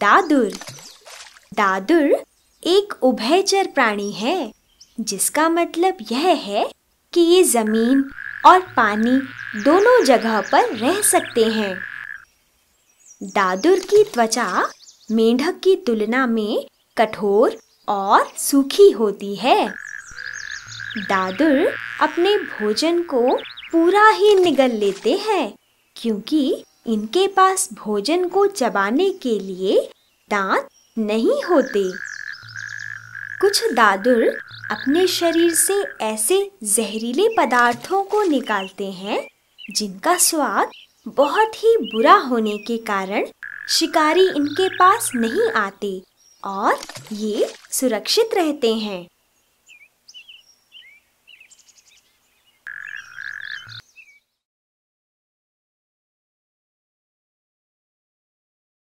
दादुर दादुर एक उभयचर प्राणी है जिसका मतलब यह है कि ये ज़मीन और पानी दोनों जगह पर रह सकते हैं दादुर की त्वचा मेंढक की तुलना में कठोर और सूखी होती है दादुर अपने भोजन को पूरा ही निगल लेते हैं क्योंकि इनके पास भोजन को चबाने के लिए दांत नहीं होते कुछ दादुर अपने शरीर से ऐसे जहरीले पदार्थों को निकालते हैं जिनका स्वाद बहुत ही बुरा होने के कारण शिकारी इनके पास नहीं आते और ये सुरक्षित रहते हैं